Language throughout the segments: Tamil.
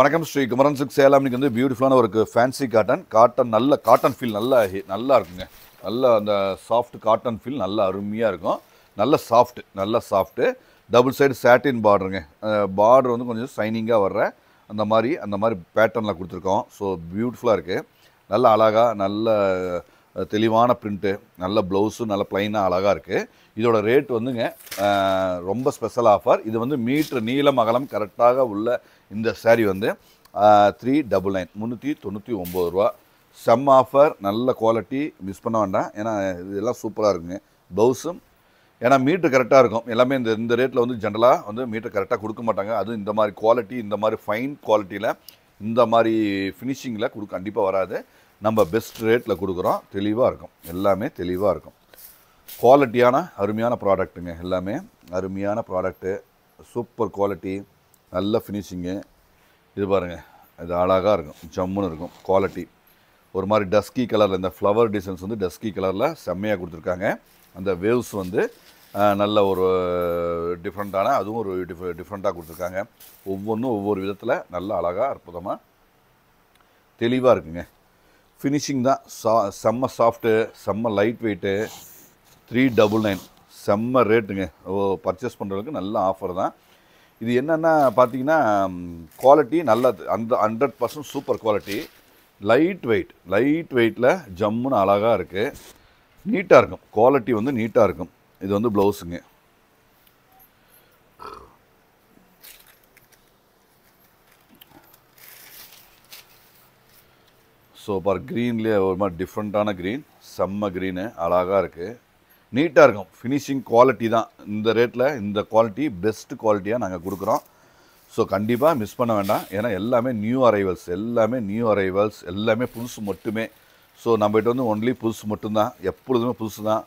வணக்கம் ஸ்ரீ குமரன் சுக் சேலம் வந்து பியூட்டிஃபுல்லான ஒரு ஃபேன்சி காட்டன் காட்டன் நல்ல காட்டன் ஃபீல் நல்லா நல்லா இருக்குங்க நல்ல அந்த சாஃப்ட் காட்டன் ஃபீல் நல்லா அருமையாக இருக்கும் நல்ல சாஃப்ட்டு நல்ல சாஃப்ட்டு டபுள் சைடு சாட்டின் பார்டருங்க பார்டர் வந்து கொஞ்சம் சைனிங்காக வர்ற அந்த மாதிரி அந்த மாதிரி பேட்டர்னில் கொடுத்துருக்கோம் ஸோ பியூட்டிஃபுல்லாக இருக்குது நல்ல அழகாக நல்ல தெளிவான பிரிண்ட்டு நல்ல ப்ளவுஸு நல்ல ப்ளைனாக அழகாக இருக்குது இதோட ரேட் வந்துங்க ரொம்ப ஸ்பெஷல் ஆஃபர் இது வந்து மீட்ரு நீளம் அகலம் கரெக்டாக உள்ள இந்த சேரீ வந்து த்ரீ டபுள் நைன் முந்நூற்றி தொண்ணூற்றி ஒம்பது ரூபா செம் ஆஃபர் நல்ல குவாலிட்டி மிஸ் பண்ண வேண்டாம் ஏன்னா இதெல்லாம் சூப்பராக இருக்குங்க ப்ளவுஸும் ஏன்னா மீட்ரு கரெக்டாக இருக்கும் எல்லாமே இந்த இந்த ரேட்டில் வந்து ஜென்ரலாக வந்து மீட்ரு கரெக்டாக கொடுக்க மாட்டாங்க அதுவும் இந்த மாதிரி குவாலிட்டி இந்த மாதிரி ஃபைன் குவாலிட்டியில் இந்த மாதிரி ஃபினிஷிங்கில் கொடுக்க கண்டிப்பாக வராது நம்ம பெஸ்ட் ரேட்டில் கொடுக்குறோம் தெளிவாக இருக்கும் எல்லாமே தெளிவாக இருக்கும் குவாலிட்டியான அருமையான ப்ராடக்ட்டுங்க எல்லாமே அருமையான ப்ராடக்ட்டு சூப்பர் குவாலிட்டி நல்ல ஃபினிஷிங்கு இது பாருங்கள் இது அழகாக இருக்கும் ஜம்முன்னு இருக்கும் குவாலிட்டி ஒரு மாதிரி டஸ்கி கலரில் இந்த ஃப்ளவர் டிசைன்ஸ் வந்து டஸ்கி கலரில் செம்மையாக கொடுத்துருக்காங்க அந்த வேவ்ஸ் வந்து நல்ல ஒரு டிஃப்ரெண்ட்டான அதுவும் ஒரு டிஃப் டிஃப்ரெண்ட்டாக கொடுத்துருக்காங்க ஒவ்வொன்றும் ஒவ்வொரு விதத்தில் நல்ல அழகாக அற்புதமாக தெளிவாக இருக்குங்க ஃபினிஷிங் தான் சா செம்ம சாஃப்ட்டு செம்ம light weight three double nine செம்ம ரேட்டுங்க ஓ பர்ச்சேஸ் பண்ணுறதுக்கு நல்ல ஆஃபர் தான் இது என்னென்னா பார்த்தீங்கன்னா குவாலிட்டி நல்லது அந்த hundred percent super quality light weight light வெயிட்டில் ஜம்முன்னு அழகாக இருக்குது நீட்டாக இருக்கும் குவாலிட்டி வந்து நீட்டாக இருக்கும் இது வந்து ப்ளவுஸுங்க ஸோ பார் க்ரீன்லேயே ஒரு மாதிரி டிஃப்ரெண்ட்டான க்ரீன் செம்ம க்ரீனு அழகாக இருக்குது நீட்டாக இருக்கும் ஃபினிஷிங் குவாலிட்டி தான் இந்த ரேட்டில் இந்த குவாலிட்டி பெஸ்ட்டு குவாலிட்டியாக நாங்கள் கொடுக்குறோம் ஸோ கண்டிப்பாக மிஸ் பண்ண வேண்டாம் ஏன்னா எல்லாமே நியூ அரைவல்ஸ் எல்லாமே நியூ அரைவல்ஸ் எல்லாமே புதுசு மட்டுமே ஸோ நம்மகிட்ட வந்து ஒன்லி புதுசு மட்டும்தான் எப்பொழுதுமே புதுசு தான்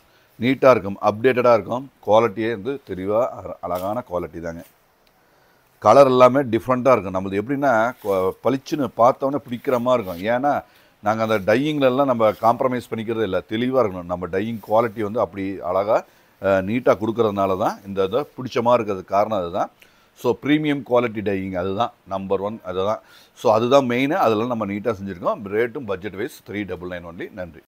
நீட்டாக இருக்கும் அப்டேட்டடாக இருக்கும் குவாலிட்டியே வந்து தெளிவாக அழகான குவாலிட்டி தாங்க கலர் எல்லாமே டிஃப்ரெண்ட்டாக இருக்கும் நம்மளுது எப்படின்னா பளிச்சுன்னு பார்த்தோன்னே பிடிக்கிற மாதிரி இருக்கும் ஏன்னா நாங்கள் அந்த டையிங்லலாம் நம்ம காம்ப்ரமைஸ் பண்ணிக்கிறதே இல்லை தெளிவாக இருக்கணும் நம்ம டையிங் குவாலிட்டி வந்து அப்படி அழகாக நீட்டாக கொடுக்குறதுனால தான் இந்த இதை பிடிச்சமாக இருக்கிறது காரணம் அதுதான் ஸோ ப்ரீமியம் குவாலிட்டி டையிங் அதுதான் நம்பர் ஒன் அதுதான் ஸோ அதுதான் மெயினு அதெல்லாம் நம்ம நீட்டாக செஞ்சுருக்கோம் ரேட்டும் budget wise three double nine only நன்றி